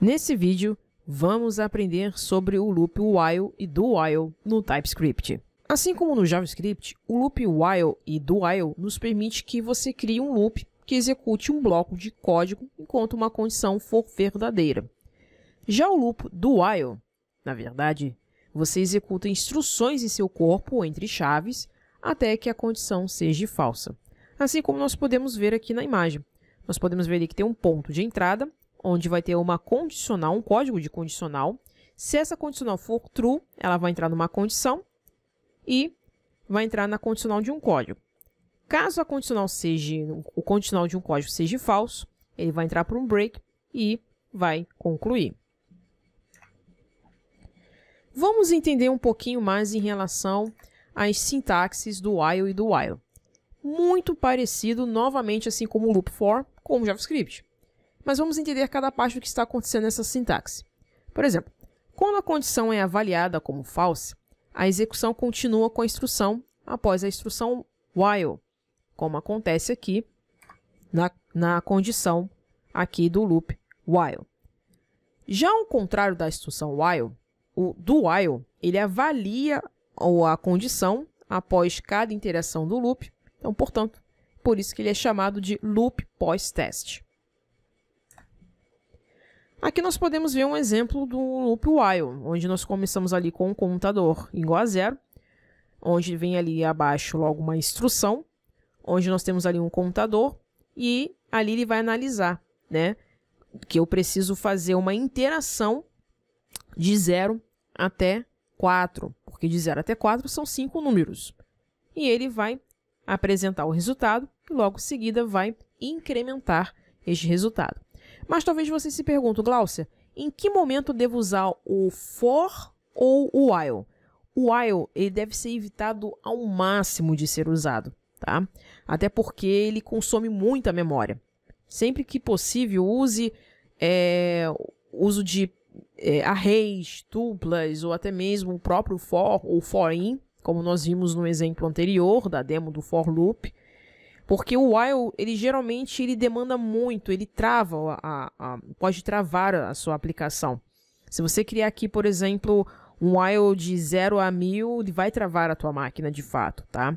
Nesse vídeo, vamos aprender sobre o loop while e do while no TypeScript. Assim como no JavaScript, o loop while e do while nos permite que você crie um loop que execute um bloco de código enquanto uma condição for verdadeira. Já o loop do while, na verdade, você executa instruções em seu corpo entre chaves até que a condição seja falsa. Assim como nós podemos ver aqui na imagem. Nós podemos ver que tem um ponto de entrada onde vai ter uma condicional, um código de condicional. Se essa condicional for true, ela vai entrar numa condição e vai entrar na condicional de um código. Caso a condicional seja o condicional de um código seja falso, ele vai entrar para um break e vai concluir. Vamos entender um pouquinho mais em relação às sintaxes do while e do while. Muito parecido, novamente, assim como o loop for com o JavaScript mas vamos entender cada parte do que está acontecendo nessa sintaxe. Por exemplo, quando a condição é avaliada como falsa, a execução continua com a instrução após a instrução while, como acontece aqui na, na condição aqui do loop while. Já ao contrário da instrução while, o do while, ele avalia a condição após cada interação do loop. Então, portanto, por isso que ele é chamado de loop pós-teste. Aqui nós podemos ver um exemplo do loop while, onde nós começamos ali com o um computador igual a zero, onde vem ali abaixo logo uma instrução, onde nós temos ali um computador e ali ele vai analisar, né? Que eu preciso fazer uma interação de 0 até 4, porque de 0 até 4 são cinco números. E ele vai apresentar o resultado e logo em seguida vai incrementar este resultado. Mas talvez você se pergunte, Glaucia, em que momento devo usar o for ou o while? O while ele deve ser evitado ao máximo de ser usado, tá? Até porque ele consome muita memória. Sempre que possível, use é, uso de é, arrays, tuplas ou até mesmo o próprio for ou for in, como nós vimos no exemplo anterior da demo do for loop, porque o while, ele geralmente ele demanda muito, ele trava, a, a, pode travar a sua aplicação. Se você criar aqui, por exemplo, um while de 0 a 1000, ele vai travar a tua máquina de fato, tá?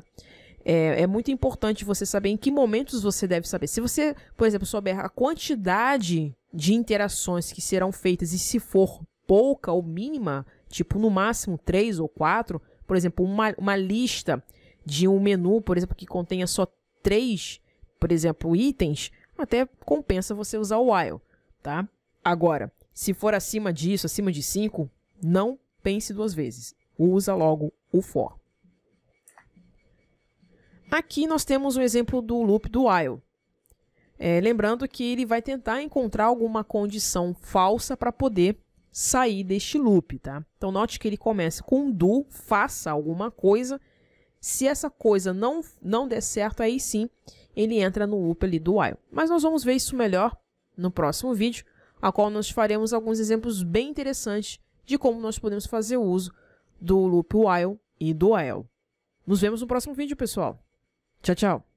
É, é, muito importante você saber em que momentos você deve saber. Se você, por exemplo, souber a quantidade de interações que serão feitas e se for pouca ou mínima, tipo no máximo três ou quatro, por exemplo, uma, uma lista de um menu, por exemplo, que contenha só três, por exemplo, itens, até compensa você usar o while, tá? Agora, se for acima disso, acima de 5, não pense duas vezes. Usa logo o for. Aqui nós temos um exemplo do loop do while. É, lembrando que ele vai tentar encontrar alguma condição falsa para poder sair deste loop. Tá? Então, note que ele começa com do, faça alguma coisa, se essa coisa não, não der certo, aí sim ele entra no loop ali do while. Mas nós vamos ver isso melhor no próximo vídeo, a qual nós faremos alguns exemplos bem interessantes de como nós podemos fazer o uso do loop while e do while. Nos vemos no próximo vídeo, pessoal. Tchau, tchau.